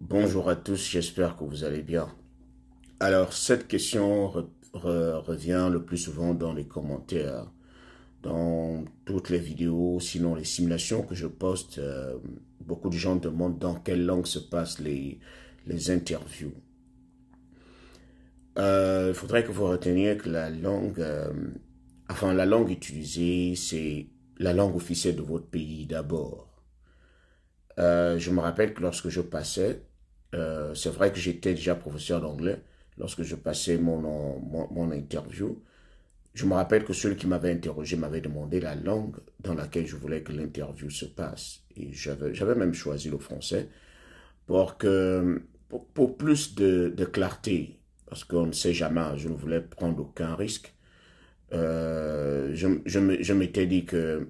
Bonjour à tous, j'espère que vous allez bien. Alors, cette question revient le plus souvent dans les commentaires, dans toutes les vidéos, sinon les simulations que je poste. Euh, beaucoup de gens demandent dans quelle langue se passent les, interviews. Euh, il faudrait que vous reteniez que la langue, euh, enfin la langue utilisée, c'est la langue officielle de votre pays d'abord. Euh, je me rappelle que lorsque je passais, euh, c'est vrai que j'étais déjà professeur d'anglais, lorsque je passais mon, mon, interview, je me rappelle que celui qui m'avait interrogé m'avait demandé la langue dans laquelle je voulais que l'interview se passe. Et j'avais même choisi le français pour, que, pour, plus de, clarté, parce qu'on ne sait jamais, je ne voulais prendre aucun risque. Euh, je, je m'étais dit que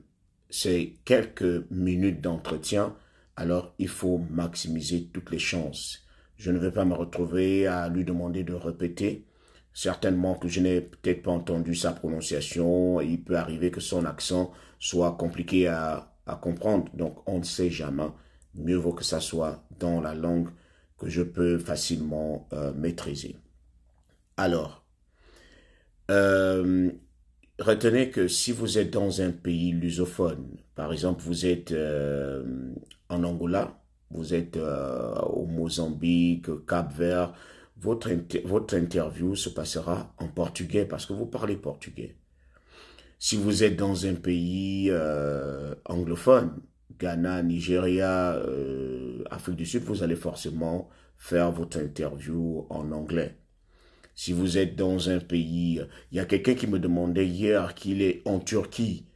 c'est quelques minutes d'entretien alors il faut maximiser toutes les chances. Je ne vais pas me retrouver à lui demander de répéter. Certainement que je n'ai peut-être pas entendu sa prononciation. Il peut arriver que son accent soit compliqué à, comprendre. Donc on ne sait jamais. Mieux vaut que ça soit dans la langue que je peux facilement euh, maîtriser. Alors, euh, retenez que si vous êtes dans un pays lusophone, par exemple vous êtes euh, en Angola, vous êtes euh, au Mozambique, Cap Vert, votre, interview se passera en portugais parce que vous parlez portugais. Si vous êtes dans un pays euh, anglophone, Ghana, Nigeria, Afrique du Sud, vous allez forcément faire votre interview en anglais si vous êtes dans un pays, euh, il y a quelqu'un qui me demandait hier qu'il est en Turquie,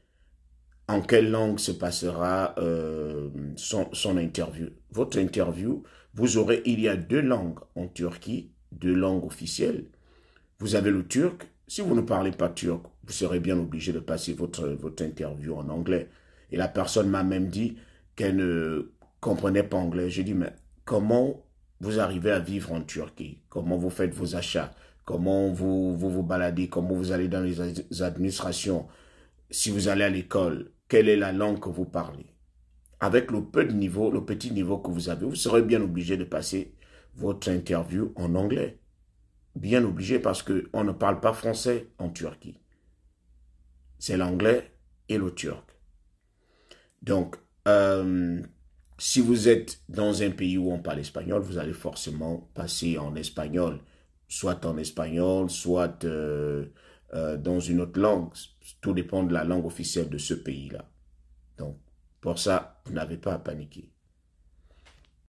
en quelle langue se passera euh, son, son interview. Votre interview, vous aurez, il y a deux langues en Turquie, deux langues officielles. Vous avez le turc. Si vous ne parlez pas turc, vous serez bien obligé de passer votre, votre interview en anglais. Et la personne m'a même dit qu'elle ne comprenait pas anglais. J'ai dit, mais comment vous arrivez à vivre en Turquie Comment vous faites vos achats comment vous, vous baladez, comment vous allez dans les administrations, si vous allez à l'école, quelle est la langue que vous parlez. Avec le peu de niveau, le petit niveau que vous avez, vous serez bien obligé de passer votre interview en anglais. Bien obligé parce qu'on ne parle pas français en Turquie. C'est l'anglais et le turc. Donc, euh, si vous êtes dans un pays où on parle espagnol, vous allez forcément passer en espagnol soit en espagnol, soit euh, euh, dans une autre langue. Tout dépend de la langue officielle de ce pays-là. Donc, pour ça, vous n'avez pas à paniquer.